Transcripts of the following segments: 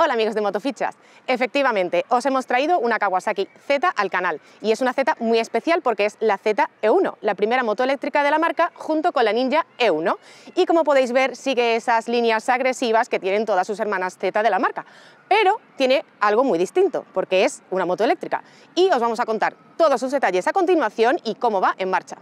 Hola amigos de Motofichas. Efectivamente, os hemos traído una Kawasaki Z al canal y es una Z muy especial porque es la e 1 la primera moto eléctrica de la marca junto con la Ninja E1 y como podéis ver sigue esas líneas agresivas que tienen todas sus hermanas Z de la marca, pero tiene algo muy distinto porque es una moto eléctrica y os vamos a contar todos sus detalles a continuación y cómo va en marcha.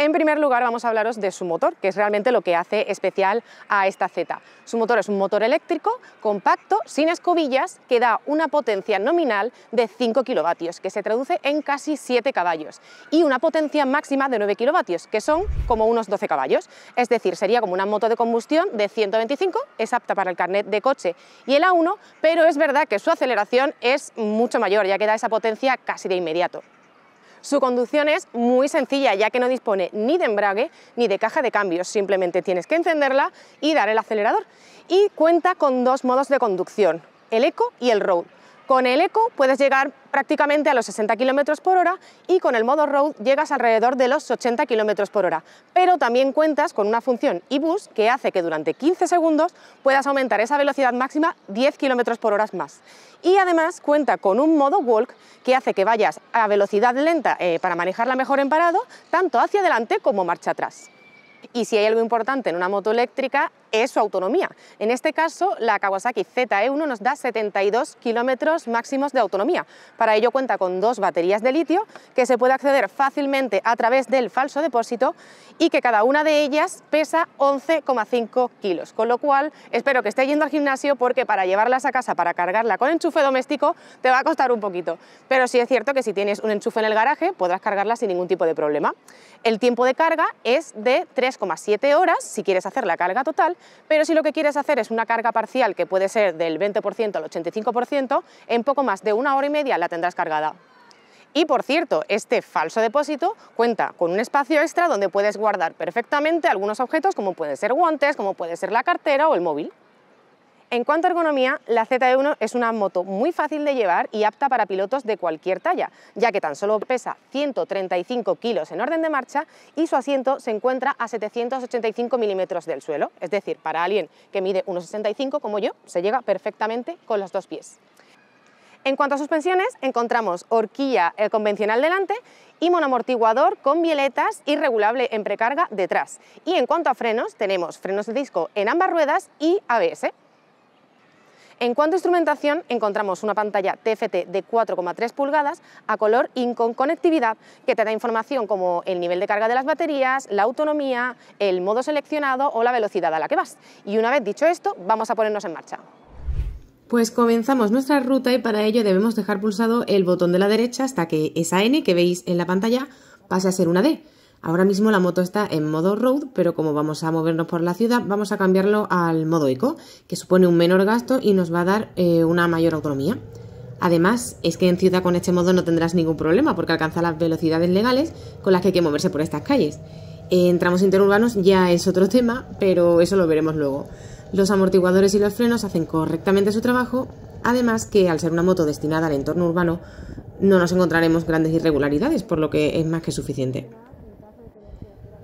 En primer lugar vamos a hablaros de su motor, que es realmente lo que hace especial a esta Z. Su motor es un motor eléctrico, compacto, sin escobillas, que da una potencia nominal de 5 kilovatios, que se traduce en casi 7 caballos, y una potencia máxima de 9 kilovatios, que son como unos 12 caballos. Es decir, sería como una moto de combustión de 125, es apta para el carnet de coche y el A1, pero es verdad que su aceleración es mucho mayor, ya que da esa potencia casi de inmediato. Su conducción es muy sencilla, ya que no dispone ni de embrague ni de caja de cambios, simplemente tienes que encenderla y dar el acelerador. Y cuenta con dos modos de conducción, el eco y el road. Con el Eco puedes llegar prácticamente a los 60 km por hora y con el modo Road llegas alrededor de los 80 km por hora. Pero también cuentas con una función e-bus que hace que durante 15 segundos puedas aumentar esa velocidad máxima 10 km por hora más. Y además cuenta con un modo Walk que hace que vayas a velocidad lenta eh, para manejarla mejor en parado, tanto hacia adelante como marcha atrás. Y si hay algo importante en una moto eléctrica es su autonomía. En este caso, la Kawasaki ZE1 nos da 72 kilómetros máximos de autonomía. Para ello cuenta con dos baterías de litio que se puede acceder fácilmente a través del falso depósito y que cada una de ellas pesa 11,5 kilos. Con lo cual, espero que esté yendo al gimnasio porque para llevarlas a casa, para cargarla con enchufe doméstico, te va a costar un poquito. Pero sí es cierto que si tienes un enchufe en el garaje, podrás cargarla sin ningún tipo de problema. El tiempo de carga es de 3,7 horas si quieres hacer la carga total pero si lo que quieres hacer es una carga parcial, que puede ser del 20% al 85%, en poco más de una hora y media la tendrás cargada. Y por cierto, este falso depósito cuenta con un espacio extra donde puedes guardar perfectamente algunos objetos como pueden ser guantes, como puede ser la cartera o el móvil. En cuanto a ergonomía, la ZE1 es una moto muy fácil de llevar y apta para pilotos de cualquier talla, ya que tan solo pesa 135 kilos en orden de marcha y su asiento se encuentra a 785 milímetros del suelo, es decir, para alguien que mide 1,65 como yo, se llega perfectamente con los dos pies. En cuanto a suspensiones, encontramos horquilla eh, convencional delante y monoamortiguador con violetas y regulable en precarga detrás. Y en cuanto a frenos, tenemos frenos de disco en ambas ruedas y ABS. En cuanto a instrumentación, encontramos una pantalla TFT de 4,3 pulgadas a color y con conectividad que te da información como el nivel de carga de las baterías, la autonomía, el modo seleccionado o la velocidad a la que vas. Y una vez dicho esto, vamos a ponernos en marcha. Pues comenzamos nuestra ruta y para ello debemos dejar pulsado el botón de la derecha hasta que esa N que veis en la pantalla pase a ser una D. Ahora mismo la moto está en modo road, pero como vamos a movernos por la ciudad, vamos a cambiarlo al modo eco, que supone un menor gasto y nos va a dar eh, una mayor autonomía. Además, es que en ciudad con este modo no tendrás ningún problema porque alcanza las velocidades legales con las que hay que moverse por estas calles. Eh, en tramos interurbanos ya es otro tema, pero eso lo veremos luego. Los amortiguadores y los frenos hacen correctamente su trabajo, además que al ser una moto destinada al entorno urbano no nos encontraremos grandes irregularidades, por lo que es más que suficiente.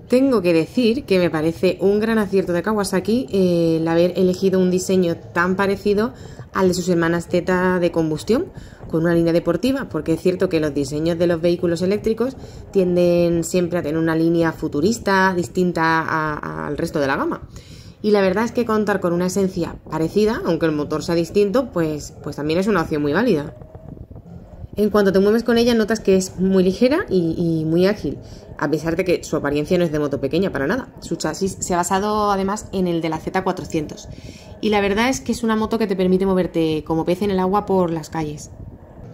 Tengo que decir que me parece un gran acierto de Kawasaki eh, el haber elegido un diseño tan parecido al de sus hermanas Teta de combustión, con una línea deportiva, porque es cierto que los diseños de los vehículos eléctricos tienden siempre a tener una línea futurista, distinta al resto de la gama. Y la verdad es que contar con una esencia parecida, aunque el motor sea distinto, pues, pues también es una opción muy válida. En cuanto te mueves con ella notas que es muy ligera y, muy ágil, a pesar de que su apariencia no es de moto pequeña para nada. Su chasis se ha basado además en el de la Z400 y la verdad es que es una moto que te permite moverte como pez en el agua por las calles.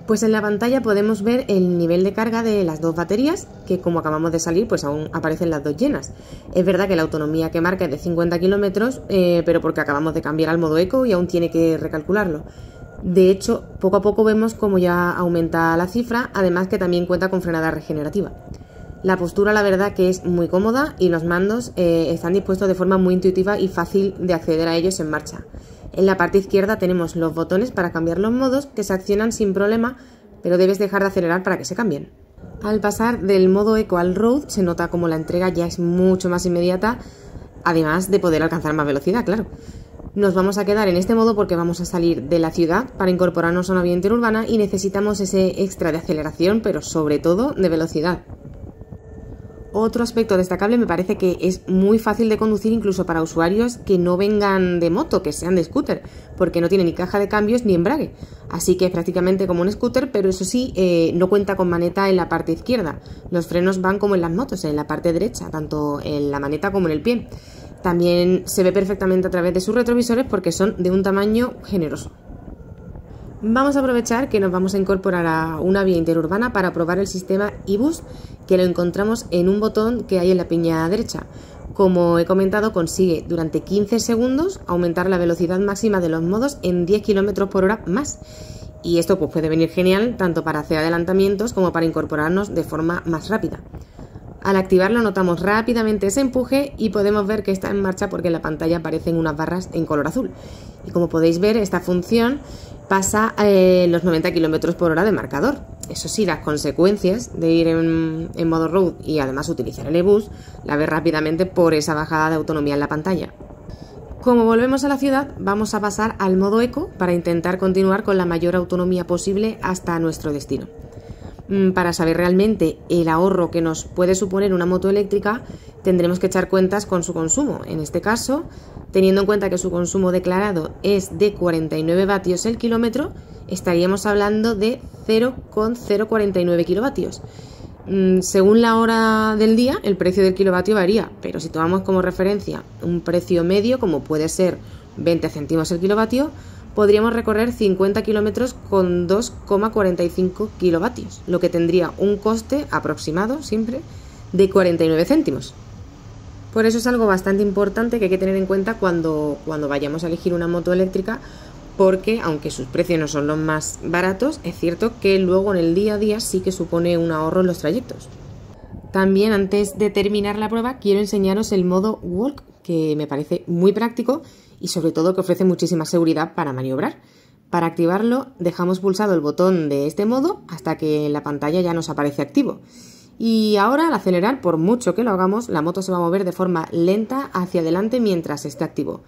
Pues en la pantalla podemos ver el nivel de carga de las dos baterías, que como acabamos de salir, pues aún aparecen las dos llenas. Es verdad que la autonomía que marca es de 50 kilómetros, eh, pero porque acabamos de cambiar al modo eco y aún tiene que recalcularlo. De hecho, poco a poco vemos cómo ya aumenta la cifra, además que también cuenta con frenada regenerativa. La postura la verdad que es muy cómoda y los mandos eh, están dispuestos de forma muy intuitiva y fácil de acceder a ellos en marcha. En la parte izquierda tenemos los botones para cambiar los modos que se accionan sin problema, pero debes dejar de acelerar para que se cambien. Al pasar del modo eco al road se nota como la entrega ya es mucho más inmediata, además de poder alcanzar más velocidad, claro. Nos vamos a quedar en este modo porque vamos a salir de la ciudad para incorporarnos a una vía interurbana y necesitamos ese extra de aceleración, pero sobre todo de velocidad. Otro aspecto destacable me parece que es muy fácil de conducir incluso para usuarios que no vengan de moto, que sean de scooter, porque no tiene ni caja de cambios ni embrague. Así que es prácticamente como un scooter, pero eso sí, eh, no cuenta con maneta en la parte izquierda. Los frenos van como en las motos, en la parte derecha, tanto en la maneta como en el pie. También se ve perfectamente a través de sus retrovisores porque son de un tamaño generoso. Vamos a aprovechar que nos vamos a incorporar a una vía interurbana para probar el sistema IBUS que lo encontramos en un botón que hay en la piña derecha. Como he comentado, consigue durante 15 segundos aumentar la velocidad máxima de los modos en 10 km por hora más. Y esto pues, puede venir genial tanto para hacer adelantamientos como para incorporarnos de forma más rápida. Al activarlo notamos rápidamente ese empuje y podemos ver que está en marcha porque en la pantalla aparecen unas barras en color azul. Y como podéis ver, esta función pasa eh, los 90 km por hora de marcador. Eso sí, las consecuencias de ir en, modo road y además utilizar el e-bus la ve rápidamente por esa bajada de autonomía en la pantalla. Como volvemos a la ciudad, vamos a pasar al modo eco para intentar continuar con la mayor autonomía posible hasta nuestro destino. Mm, para saber realmente el ahorro que nos puede suponer una moto eléctrica, tendremos que echar cuentas con su consumo. En este caso, teniendo en cuenta que su consumo declarado es de 49 vatios el kilómetro, estaríamos hablando de 0,049 kilovatios. Mm, según la hora del día, el precio del kilovatio varía, pero si tomamos como referencia un precio medio, como puede ser 20 céntimos el kilovatio, podríamos recorrer 50 kilómetros con 2,45 kilovatios, lo que tendría un coste aproximado siempre de 49 céntimos. Por eso es algo bastante importante que hay que tener en cuenta cuando, cuando vayamos a elegir una moto eléctrica, porque aunque sus precios no son los más baratos, es cierto que luego en el día a día sí que supone un ahorro en los trayectos. También antes de terminar la prueba quiero enseñaros el modo walk, que me parece muy práctico y sobre todo que ofrece muchísima seguridad para maniobrar. Para activarlo dejamos pulsado el botón de este modo hasta que la pantalla ya nos aparece activo. Y ahora al acelerar, por mucho que lo hagamos, la moto se va a mover de forma lenta hacia adelante mientras esté activo.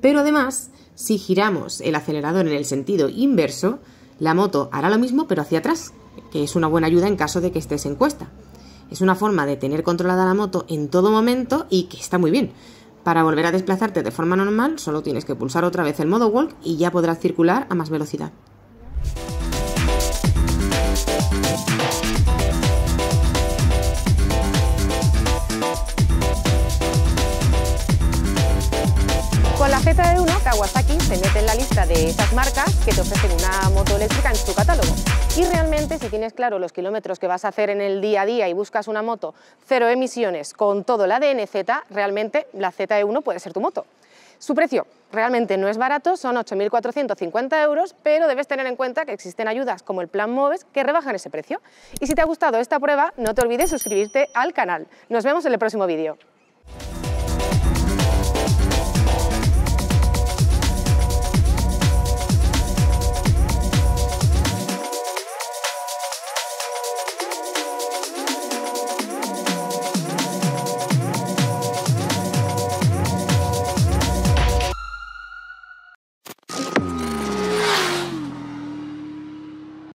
Pero además, si giramos el acelerador en el sentido inverso, la moto hará lo mismo pero hacia atrás, que es una buena ayuda en caso de que estés en cuesta. Es una forma de tener controlada la moto en todo momento y que está muy bien, para volver a desplazarte de forma normal, solo tienes que pulsar otra vez el modo walk y ya podrás circular a más velocidad. Con la ze 1 Kawasaki se mete en la lista de esas marcas que te ofrecen una moto eléctrica en su catálogo. Y realmente, si tienes claro los kilómetros que vas a hacer en el día a día y buscas una moto cero emisiones con todo el ADN Z, realmente la ze 1 puede ser tu moto. Su precio realmente no es barato, son 8.450 euros, pero debes tener en cuenta que existen ayudas como el Plan Moves que rebajan ese precio. Y si te ha gustado esta prueba, no te olvides suscribirte al canal. Nos vemos en el próximo vídeo.